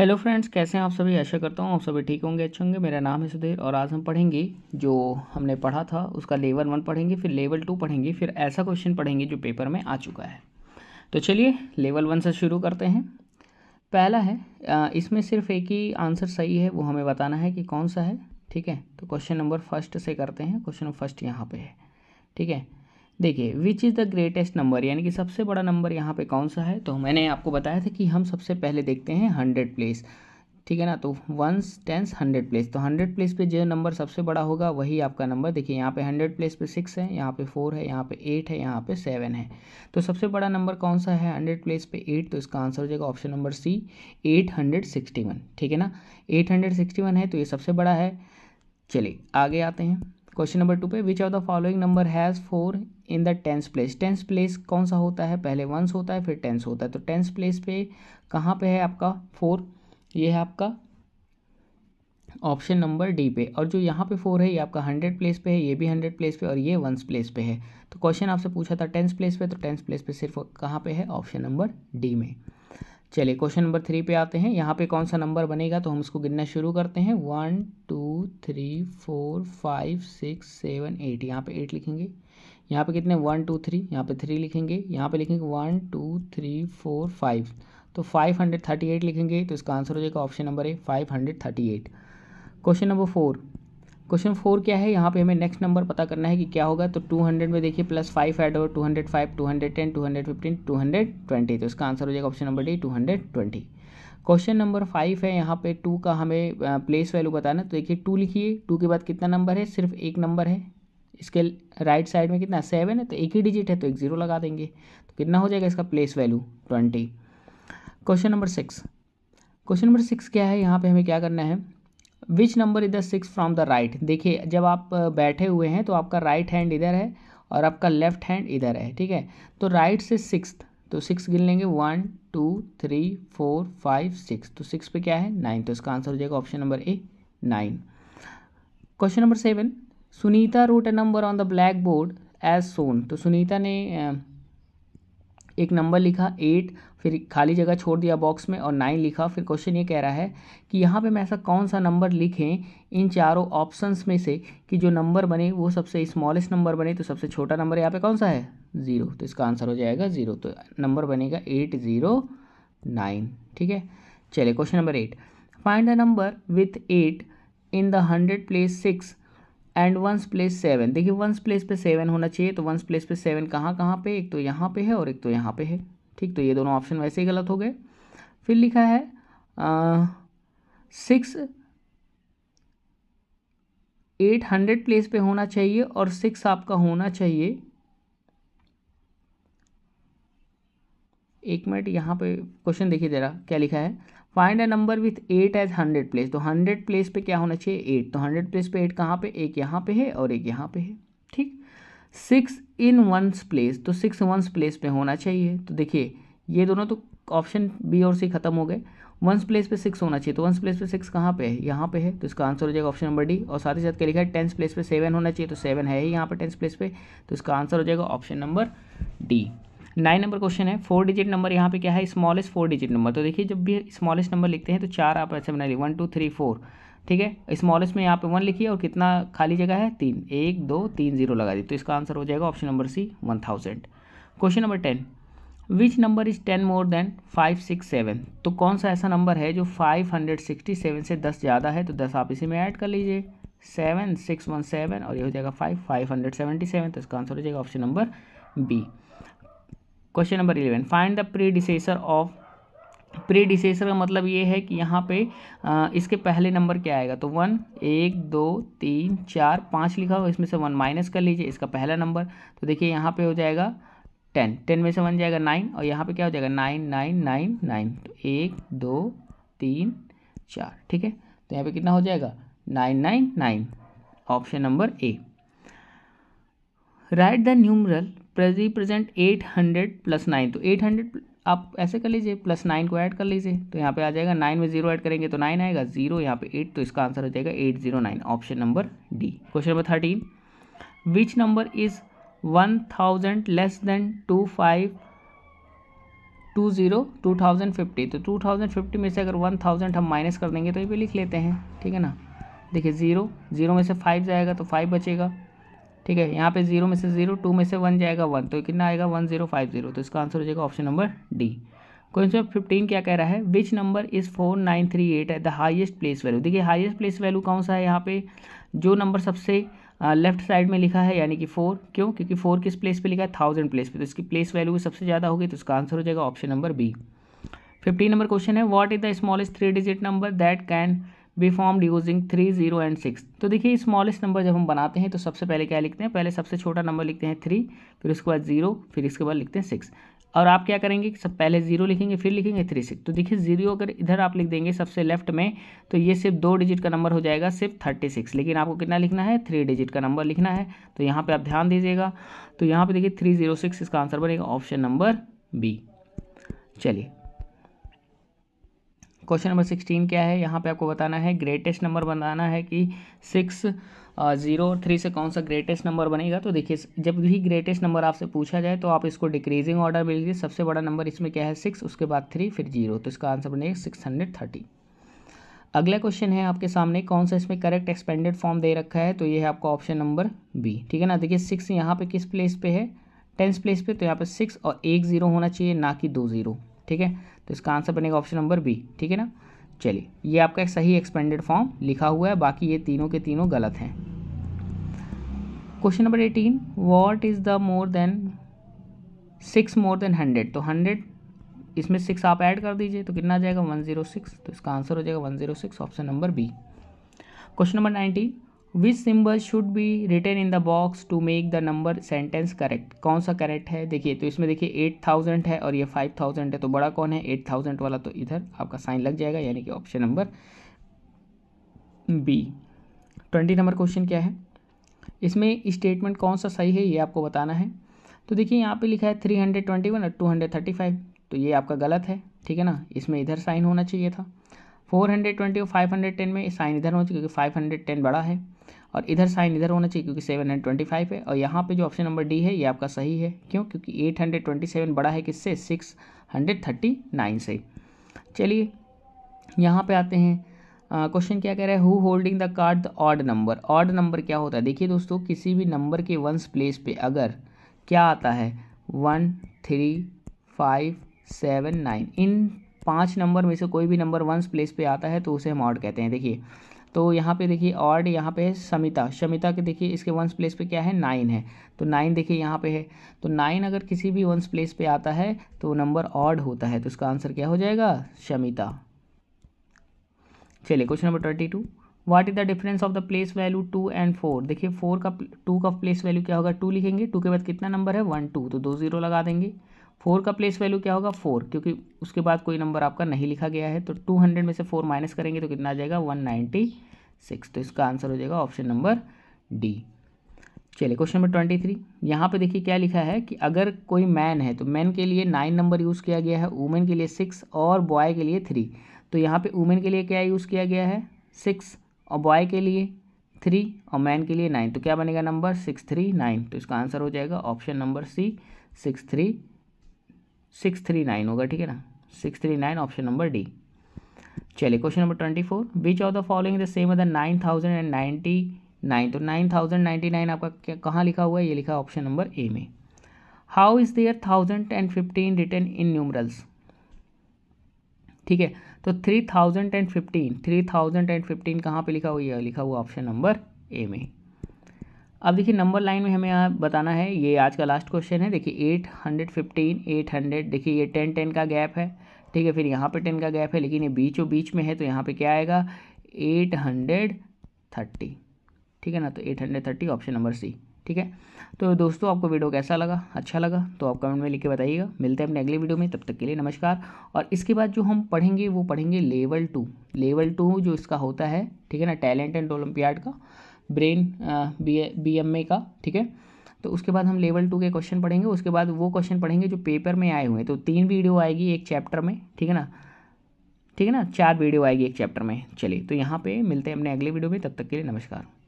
hello friends कैसे हैं आप सभी आशा करता हूँ आप सभी ठीक होंगे अच्छे होंगे मेरा नाम है सुधीर और आज हम पढ़ेंगे जो हमने पढ़ा था उसका लेवल वन पढ़ेंगे फिर लेवल टू पढ़ेंगे फिर ऐसा क्वेश्चन पढ़ेंगे जो पेपर में आ चुका है तो चलिए लेवल वन से शुरू करते हैं पहला है इसमें सिर्फ एक ही आंसर सही है वो हमें बताना है कि कौन सा है ठीक है तो क्वेश्चन नंबर फर्स्ट से करते हैं क्वेश्चन फर्स्ट यहाँ पर है ठीक है देखिए which is the greatest number यानी कि सबसे बड़ा नंबर यहाँ पे कौन सा है तो मैंने आपको बताया था कि हम सबसे पहले देखते हैं हंड्रेड प्लेस ठीक है ना तो वंस टेंस हंड्रेड प्लेस तो हंड्रेड प्लेस पे जो नंबर सबसे बड़ा होगा वही आपका नंबर देखिए यहाँ पे हंड्रेड प्लेस पे सिक्स है यहाँ पे फोर है यहाँ पे एट है यहाँ पे सेवन है तो सबसे बड़ा नंबर कौन सा है हंड्रेड प्लेस पे एट तो इसका आंसर हो जाएगा option number C eight hundred sixty one ठीक है ना एट हंड्रेड सिक्सटी वन है तो ये सबसे बड़ा है चलिए आगे आते हैं क्वेश्चन नंबर टू पे which of the following number has four in the tens place tens place कौन सा होता है पहले वंस होता है फिर टेंस होता है तो टेंस प्लेस पे कहाँ पे है आपका फोर ये है आपका ऑप्शन नंबर डी पे और जो यहाँ पे फोर है ये आपका हंड्रेड प्लेस पे है ये भी हंड्रेड प्लेस पे और ये वंस प्लेस पे है तो क्वेश्चन आपसे पूछा था टेंस प्लेस पे तो टेंस प्लेस पे सिर्फ कहाँ पे है ऑप्शन नंबर डी में चलिए क्वेश्चन नंबर थ्री पे आते हैं यहाँ पे कौन सा नंबर बनेगा तो हम इसको गिनना शुरू करते हैं one two three four five six seven eight यहाँ पे एट लिखेंगे यहाँ पे कितने वन टू थ्री यहाँ पे थ्री लिखेंगे यहाँ पे लिखेंगे one two three four five तो फाइव हंड्रेड थर्टी एट लिखेंगे तो इसका आंसर हो जाएगा option number A five hundred thirty eight question number four question four क्या है यहाँ पे हमें नेक्स्ट नंबर पता करना है कि क्या होगा तो टू हंड्रेड में देखिए प्लस फाइव एड और two hundred five two hundred ten two hundred fifteen two hundred twenty तो इसका आंसर हो जाएगा option number D two hundred twenty question number five है यहाँ पे टू का हमें प्लेस वैल्यू बताना तो देखिए टू लिखिए टू के बाद कितना नंबर है सिर्फ एक नंबर है इसके राइट साइड में कितना सेवन है तो एक ही डिजिट है तो एक ज़ीरो लगा देंगे तो कितना हो जाएगा इसका place value twenty question number six question number six क्या है यहाँ पे हमें क्या करना है विच नंबर इधर सिक्स फ्रॉम द राइट देखिए जब आप बैठे हुए हैं तो आपका राइट हैंड इधर है और आपका लेफ्ट हैंड इधर है ठीक है तो राइट से सिक्स तो सिक्स गिन लेंगे one two three four five six तो सिक्स पे क्या है नाइन तो इसका आंसर हो जाएगा option number A nine question number seven Sunita wrote a number on the black board as shown तो सुनीता ने एक नंबर लिखा एट फिर खाली जगह छोड़ दिया बॉक्स में और नाइन लिखा फिर क्वेश्चन ये कह रहा है कि यहाँ पे मैं ऐसा कौन सा नंबर लिखें इन चारों ऑप्शंस में से कि जो नंबर बने वो सबसे स्मॉलेस्ट नंबर बने तो सबसे छोटा नंबर यहाँ पे कौन सा है ज़ीरो तो इसका आंसर हो जाएगा ज़ीरो तो नंबर बनेगा एट ज़ीरो नाइन ठीक है चलिए question number eight find the number with eight in the hundred place six and ones place seven देखिए वंस प्लेस पे सेवन होना चाहिए तो वंस प्लेस पे सेवन कहाँ कहाँ पे एक तो यहाँ पे है और एक तो यहाँ पे है ठीक तो ये दोनों ऑप्शन वैसे ही गलत हो गए फिर लिखा है सिक्स एट हंड्रेड प्लेस पे होना चाहिए और सिक्स आपका होना चाहिए एक मिनट यहाँ पे क्वेश्चन देखिए जरा क्या लिखा है find a number with eight as hundred place तो हंड्रेड प्लेस पे क्या होना चाहिए एट तो हंड्रेड प्लेस पे एट कहाँ पे एक यहाँ पे है और एक यहाँ पे है ठीक सिक्स इन वंस प्लेस तो सिक्स वंस प्लेस पे होना चाहिए तो देखिए ये दोनों तो ऑप्शन बी और सी खत्म हो गए वंस प्लेस पे सिक्स होना चाहिए तो वंस प्लेस पे सिक्स कहाँ पे है यहाँ पे है तो इसका आंसर हो जाएगा ऑप्शन नंबर डी और साथ ही साथ क्या लिखा है टेंथ प्लेस पे सेवन होना चाहिए तो सेवन है ही यहाँ पे टेंथ प्लेस पे तो इसका आंसर हो जाएगा option number D nine number question है फोर डिजिट नंबर यहाँ पे क्या है स्मॉलेस्ट फोर डिजिट नंबर तो देखिए जब भी स्मॉलेस्ट नंबर लिखते हैं तो चार आप ऐसे बनाइए वन टू थ्री फोर ठीक है स्मॉलेस्ट में यहाँ पे वन लिखिए और कितना खाली जगह है तीन एक दो तीन जीरो लगा दी तो इसका आंसर हो जाएगा option number C one thousand question number ten which number is ten more than five six seven तो कौन सा ऐसा नंबर है जो फाइव हंड्रेड सिक्सटी सेवन से दस ज़्यादा है तो दस आप इसी में ऐड कर लीजिए सेवन सिक्स वन सेवन और ये हो जाएगा five five hundred seventy seven तो इसका आंसर हो जाएगा option number B question number eleven find the predecessor of predecessor का मतलब ये है कि यहाँ पे आ, इसके पहले नंबर क्या आएगा तो वन एक दो तीन चार पाँच लिखा हो इसमें से वन माइनस कर लीजिए इसका पहला नंबर तो देखिए यहाँ पे हो जाएगा टेन टेन में से बन जाएगा नाइन और यहाँ पे क्या हो जाएगा नाइन नाइन नाइन नाइन तो एक दो तीन चार ठीक है तो यहाँ पे कितना हो जाएगा nine nine nine option number A write the numeral represent eight hundred plus nine तो एट हंड्रेड आप ऐसे कर लीजिए प्लस नाइन को ऐड कर लीजिए तो यहाँ पे आ जाएगा नाइन में जीरो ऐड करेंगे तो नाइन आएगा जीरो यहाँ पे एट तो इसका आंसर हो जाएगा eight zero nine option number D question number thirteen which number is one thousand less than two five two zero two thousand fifty तो टू थाउजेंड फिफ्टी में से अगर वन थाउजेंड हम माइनस कर देंगे तो ये भी लिख लेते हैं ठीक है ना देखिए ज़ीरो ज़ीरो में से फाइव जाएगा तो फाइव बचेगा ठीक है यहाँ पे जीरो में से जीरो टू में से वन जाएगा वन तो कितना आएगा वन जीरो फाइव जीरो तो इसका आंसर हो जाएगा option number D question fifteen क्या कह रहा है which number is four nine three eight at the highest place value देखिए हाइएस्ट प्लेस वैल्यू कौन सा है यहाँ पे जो नंबर सबसे लेफ्ट साइड में लिखा है यानी कि फोर क्यों क्योंकि फोर किस प्लेस पे लिखा है थाउजेंड प्लेस पे तो इसकी प्लेस वैल्यू सबसे ज़्यादा होगी तो इसका आंसर हो जाएगा option number B fifteen number question है what is the smallest three digit number that can be formed using three zero and six तो देखिए स्मॉलेस्ट नंबर जब हम बनाते हैं तो सबसे पहले क्या लिखते हैं पहले सबसे छोटा नंबर लिखते हैं थ्री फिर उसके बाद जीरो फिर इसके बाद लिखते हैं सिक्स और आप क्या करेंगे सब पहले जीरो लिखेंगे फिर लिखेंगे थ्री सिक्स तो देखिए जीरो अगर इधर आप लिख देंगे सबसे लेफ्ट में तो ये सिर्फ दो डिजिट का नंबर हो जाएगा सिर्फ थर्टी सिक्स लेकिन आपको कितना लिखना है थ्री डिजिट का नंबर लिखना है तो यहाँ पे आप ध्यान दीजिएगा तो यहाँ पे देखिए थ्री जीरो सिक्स इसका आंसर बनेगा ऑप्शन नंबर बी चलिए क्वेश्चन नंबर सिक्सटीन क्या है यहाँ पे आपको बताना है ग्रेटेस्ट नंबर बनाना है कि सिक्स ज़ीरो और थ्री से कौन सा ग्रेटेस्ट नंबर बनेगा तो देखिए जब भी ग्रेटेस्ट नंबर आपसे पूछा जाए तो आप इसको डिक्रीजिंग ऑर्डर में लीजिए सबसे बड़ा नंबर इसमें क्या है सिक्स उसके बाद थ्री फिर जीरो तो इसका आंसर बनेगा सिक्स हंड्रेड थर्टी अगला क्वेश्चन है आपके सामने कौन सा इसमें करेक्ट एक्सपेंडेड फॉर्म दे रखा है तो ये है आपका ऑप्शन नंबर बी ठीक है ना देखिए सिक्स यहाँ पे किस प्लेस पे है टेंथ प्लेस पे तो यहाँ पे सिक्स और एक ज़ीरो होना चाहिए ना कि दो ज़ीरो ठीक है तो इसका आंसर बनेगा ऑप्शन नंबर बी ठीक है ना चलिए ये आपका एक सही एक्सपेंडेड फॉर्म लिखा हुआ है बाकी ये तीनों के तीनों गलत हैं question number eighteen what is the more than six more than hundred तो हंड्रेड इसमें सिक्स आप ऐड कर दीजिए तो कितना आ जाएगा वन जीरो सिक्स तो इसका आंसर हो जाएगा one zero six option number B question number nineteen which symbol should be written in the box to make the number sentence correct कौन सा करेक्ट है देखिए तो इसमें देखिए एट थाउजेंड है और ये फाइव थाउजेंड है तो बड़ा कौन है एट थाउजेंड वाला तो इधर आपका साइन लग जाएगा यानी कि option number B twenty number question क्या है इसमें स्टेटमेंट कौन सा सही है ये आपको बताना है तो देखिए यहाँ पे लिखा है थ्री हंड्रेड ट्वेंटी वन और टू हंड्रेड थर्टी फाइव तो ये आपका गलत है ठीक है ना इसमें इधर साइन होना चाहिए था फोर हंड्रेड ट्वेंटी और फाइव हंड्रेड टेन में साइन इधर होना चाहिए क्योंकि फाइव हंड्रेड टेन बड़ा है और इधर साइन इधर होना चाहिए क्योंकि सेवन हंड्रेड ट्वेंटी फाइव है और यहाँ पे जो ऑप्शन नंबर डी है ये आपका सही है क्यों क्योंकि एट हंड्रेड ट्वेंटी सेवन बड़ा है किससे सिक्स हंड्रेड थर्टी नाइन से चलिए यहाँ पे आते हैं क्वेश्चन क्या कह रहा है who holding the card the odd number odd number क्या होता है देखिए दोस्तों किसी भी नंबर के वंस प्लेस पे अगर क्या आता है one three five seven nine इन पाँच नंबर में से कोई भी नंबर वंस प्लेस पे आता है तो उसे हम ऑड कहते हैं देखिए तो यहाँ पे देखिए ऑड यहाँ पे है समिता समिता के देखिए इसके वंस प्लेस पे क्या है नाइन है तो नाइन देखिए यहाँ पे है तो नाइन अगर किसी भी वंस प्लेस पे आता है तो नंबर ऑड होता है तो इसका आंसर क्या हो जाएगा समिता चलिए question number twenty two what is the difference of the place value two and four देखिए फोर का टू का प्लेस वैल्यू क्या होगा टू लिखेंगे टू के बाद कितना नंबर है वन टू तो दो जीरो लगा देंगे फोर का प्लेस वैल्यू क्या होगा फोर क्योंकि उसके बाद कोई नंबर आपका नहीं लिखा गया है तो टू हंड्रेड में से फोर माइनस करेंगे तो कितना आ जाएगा वन नाइन्टी सिक्स तो इसका आंसर हो जाएगा ऑप्शन नंबर डी चलिए क्वेश्चन नंबर ट्वेंटी थ्री यहाँ पर देखिए क्या लिखा है कि अगर कोई मैन है तो मैन के लिए नाइन नंबर यूज़ किया गया है वुमेन के लिए सिक्स और बॉय के लिए थ्री तो यहाँ पर वुमेन के लिए क्या यूज़ किया गया है सिक्स और बॉय के लिए थ्री और मैन के लिए नाइन तो क्या बनेगा नंबर सिक्स थ्री नाइन तो इसका आंसर हो जाएगा option number C six three six three nine होगा ठीक है ना six three nine option number D चलिए question number twenty four which of the following the same other nine thousand and ninety nine तो nine thousand ninety nine आपका क्या कहाँ लिखा हुआ है ये लिखा ऑप्शन नंबर ए में how is there thousand and fifteen written in numerals ठीक है तो three thousand and fifteen three thousand and fifteen कहाँ पर लिखा हुआ है लिखा हुआ ऑप्शन नंबर ए में अब देखिए नंबर लाइन में हमें यहाँ बताना है ये आज का लास्ट क्वेश्चन है देखिए eight hundred fifteen eight hundred देखिए ये टेन टेन का गैप है ठीक है फिर यहाँ पे टेन का गैप है लेकिन ये बीचों बीच में है तो यहाँ पे क्या आएगा एट हंड्रेड थर्टी ठीक है ना तो eight hundred thirty option number C ठीक है तो दोस्तों आपको वीडियो कैसा लगा अच्छा लगा तो आप कमेंट में लिख के बताइएगा मिलते हैं अपने अगले वीडियो में तब तक के लिए नमस्कार और इसके बाद जो हम पढ़ेंगे वो पढ़ेंगे लेवल टू लेवल टू जो इसका होता है ठीक है ना टैलेंट एंड ओलम्पियाड का ब्रेन बी एम ए का ठीक है तो उसके बाद हम लेवल टू के क्वेश्चन पढ़ेंगे उसके बाद वो क्वेश्चन पढ़ेंगे जो पेपर में आए हुए हैं तो तीन वीडियो आएगी एक चैप्टर में ठीक है ना ठीक है ना चार वीडियो आएगी एक चैप्टर में चलिए तो यहाँ पे मिलते हैं अपने अगले वीडियो में तब तक के लिए नमस्कार